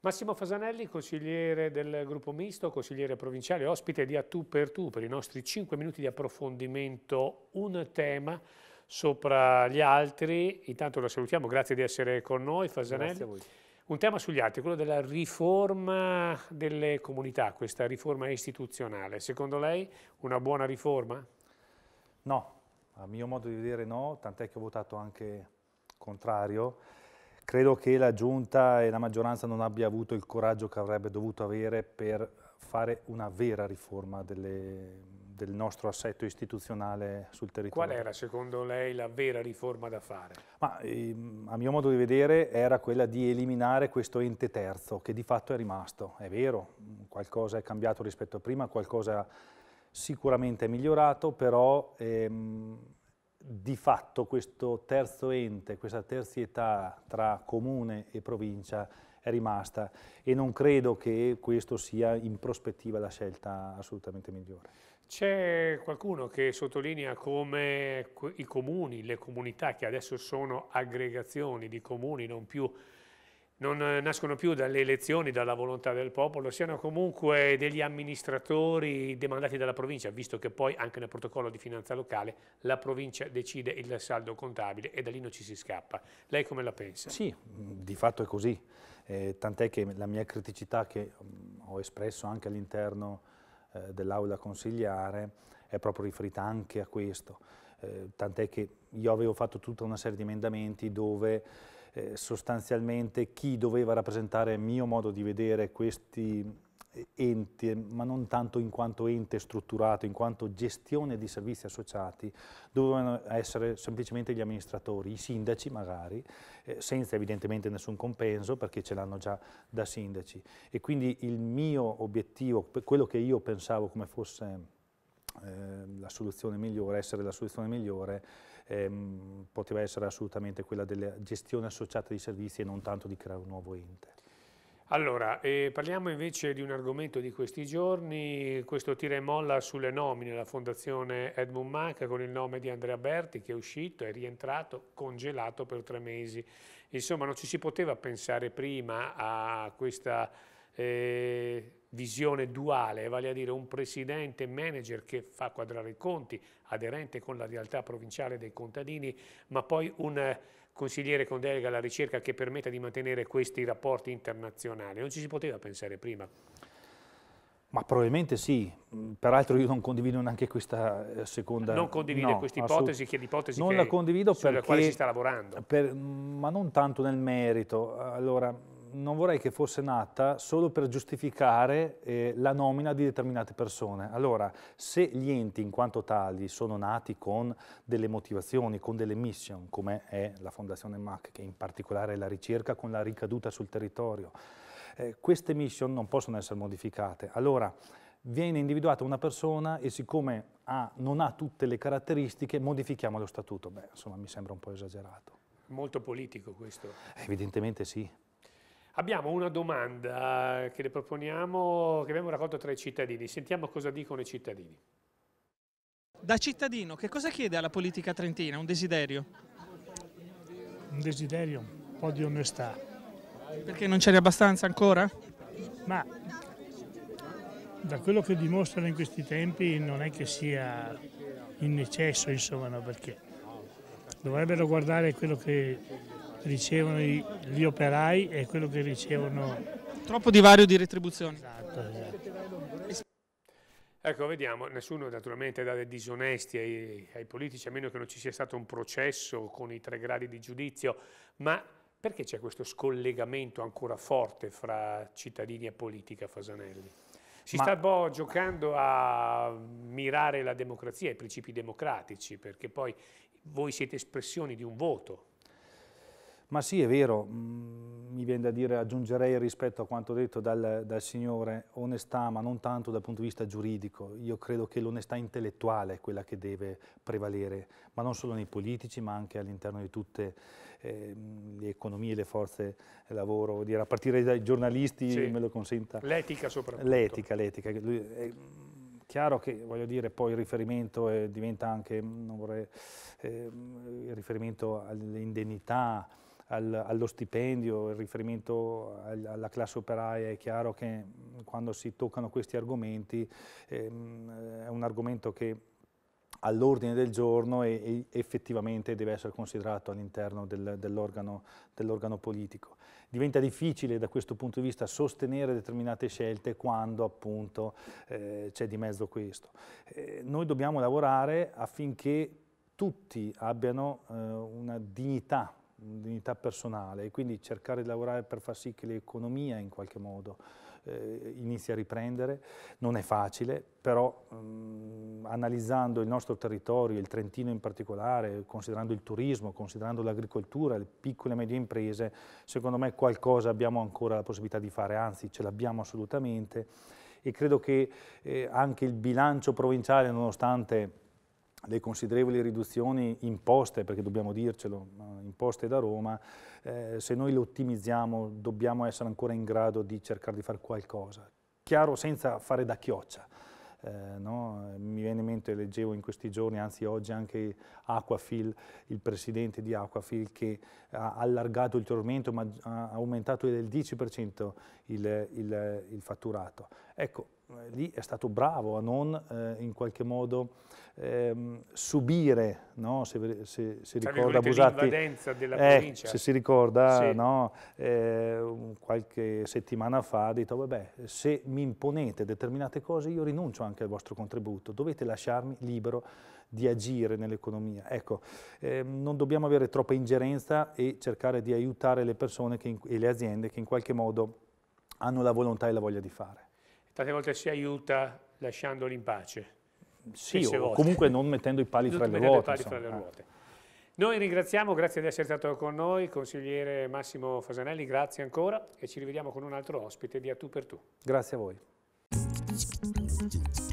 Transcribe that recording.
Massimo Fasanelli, consigliere del gruppo misto, consigliere provinciale, ospite di A Tu per Tu per i nostri 5 minuti di approfondimento, un tema sopra gli altri. Intanto la salutiamo, grazie di essere con noi Fasanelli. Grazie a voi. Un tema sugli altri, quello della riforma delle comunità, questa riforma istituzionale. Secondo lei una buona riforma? No, a mio modo di vedere no, tant'è che ho votato anche contrario. Credo che la Giunta e la maggioranza non abbia avuto il coraggio che avrebbe dovuto avere per fare una vera riforma delle del nostro assetto istituzionale sul territorio. Qual era secondo lei la vera riforma da fare? Ma, ehm, a mio modo di vedere era quella di eliminare questo ente terzo che di fatto è rimasto, è vero, qualcosa è cambiato rispetto a prima, qualcosa sicuramente è migliorato, però ehm, di fatto questo terzo ente, questa terzietà tra comune e provincia è rimasta e non credo che questo sia in prospettiva la scelta assolutamente migliore. C'è qualcuno che sottolinea come i comuni, le comunità che adesso sono aggregazioni di comuni, non, più, non nascono più dalle elezioni, dalla volontà del popolo, siano comunque degli amministratori demandati dalla provincia, visto che poi anche nel protocollo di finanza locale la provincia decide il saldo contabile e da lì non ci si scappa. Lei come la pensa? Sì, di fatto è così eh, tant'è che la mia criticità che mm, ho espresso anche all'interno eh, dell'aula consigliare è proprio riferita anche a questo, eh, tant'è che io avevo fatto tutta una serie di emendamenti dove eh, sostanzialmente chi doveva rappresentare il mio modo di vedere questi ente, ma non tanto in quanto ente strutturato, in quanto gestione di servizi associati, dovevano essere semplicemente gli amministratori, i sindaci magari, eh, senza evidentemente nessun compenso perché ce l'hanno già da sindaci. E quindi il mio obiettivo, quello che io pensavo come fosse ehm, la soluzione migliore, essere la soluzione migliore, ehm, poteva essere assolutamente quella della gestione associata di servizi e non tanto di creare un nuovo ente. Allora, eh, parliamo invece di un argomento di questi giorni, questo tira e molla sulle nomine, la fondazione Edmund Mac con il nome di Andrea Berti che è uscito, è rientrato, congelato per tre mesi. Insomma, non ci si poteva pensare prima a questa eh, visione duale, vale a dire un presidente manager che fa quadrare i conti, aderente con la realtà provinciale dei contadini, ma poi un eh, consigliere con delega alla ricerca che permetta di mantenere questi rapporti internazionali. Non ci si poteva pensare prima. Ma probabilmente sì, mm, peraltro io non condivido neanche questa eh, seconda... Non condivide no, questa ipotesi, che è l'ipotesi non che, sulla perché, quale si sta lavorando. Per, mm, ma non tanto nel merito. Allora, non vorrei che fosse nata solo per giustificare eh, la nomina di determinate persone. Allora, se gli enti in quanto tali sono nati con delle motivazioni, con delle mission, come è la Fondazione MAC, che in particolare è la ricerca con la ricaduta sul territorio, eh, queste mission non possono essere modificate. Allora, viene individuata una persona e siccome ha, non ha tutte le caratteristiche, modifichiamo lo statuto. Beh, insomma, mi sembra un po' esagerato. Molto politico questo. Evidentemente sì. Abbiamo una domanda che le proponiamo, che abbiamo raccolto tra i cittadini. Sentiamo cosa dicono i cittadini. Da cittadino, che cosa chiede alla politica trentina? Un desiderio? Un desiderio, un po' di onestà. Perché non ce n'è abbastanza ancora? Ma da quello che dimostrano in questi tempi non è che sia in eccesso, insomma, no, perché dovrebbero guardare quello che ricevono gli operai e quello che ricevono... Troppo divario di retribuzioni. Esatto, esatto. Ecco, vediamo, nessuno naturalmente dà dei disonesti ai, ai politici, a meno che non ci sia stato un processo con i tre gradi di giudizio, ma perché c'è questo scollegamento ancora forte fra cittadini e politica, Fasanelli? Si Ma... sta boh, giocando a mirare la democrazia, i principi democratici, perché poi voi siete espressioni di un voto. Ma sì, è vero, mm, mi viene da dire, aggiungerei rispetto a quanto detto dal, dal, Signore, onestà, ma non tanto dal punto di vista giuridico. Io credo che l'onestà intellettuale è quella che deve prevalere, ma non solo nei politici, ma anche all'interno di tutte eh, le economie, le forze lavoro, a partire dai giornalisti, sì. me lo consenta. L'etica soprattutto. L'etica, l'etica. Mm, chiaro che voglio dire poi il riferimento eh, diventa anche mm, vorrei, eh, il riferimento alle indennità al, allo stipendio, il riferimento alla classe operaia, è chiaro che mm, quando si toccano questi argomenti ehm, è un argomento che all'ordine del giorno e, e, effettivamente deve essere considerato all'interno del, dell'organo, dell politico. Diventa difficile da questo punto di vista sostenere determinate scelte quando appunto eh, c'è di mezzo questo. Eh, noi dobbiamo lavorare affinché tutti abbiano eh, una dignità dignità personale e quindi cercare di lavorare per far sì che l'economia in qualche modo eh, inizi a riprendere. Non è facile, però mh, mm, analizzando il nostro territorio, il Trentino in particolare, considerando il turismo, considerando l'agricoltura, le piccole e medie imprese, secondo me qualcosa abbiamo ancora la possibilità di fare, anzi ce l'abbiamo assolutamente e credo che eh, anche il bilancio provinciale, nonostante le considerevoli riduzioni imposte, perché dobbiamo dircelo, imposte da Roma, eh, se noi le ottimizziamo dobbiamo essere ancora in grado di cercare di fare qualcosa. Chiaro, senza fare da chioccia. Eh, no? Mi viene in mente, leggevo in questi giorni, anzi oggi anche Aquafil, il presidente di Aquafil, che ha allargato ulteriormente, ma ha aumentato del 10% il, il, il fatturato. Ecco, eh, lì è stato bravo a non eh, in qualche modo ehm, subire, no? se, se, se ricorda Busatti, eh, se si ricorda sì. no? eh, qualche settimana fa ha detto vabbè se mi imponete determinate cose io rinuncio anche al vostro contributo, dovete lasciarmi libero di agire nell'economia. Ecco, ehm, non dobbiamo avere troppa ingerenza e cercare di aiutare le persone che, e le aziende che in qualche modo hanno la volontà e la voglia di fare tante volte si aiuta lasciandoli in pace. Sì, o volte. comunque non mettendo i pali, tra, le ruote, i pali fra le eh. ruote. Noi ringraziamo, grazie di essere stato con noi, consigliere Massimo Fasanelli, grazie ancora e ci rivediamo con un altro ospite di A Tu per Tu. Grazie a voi.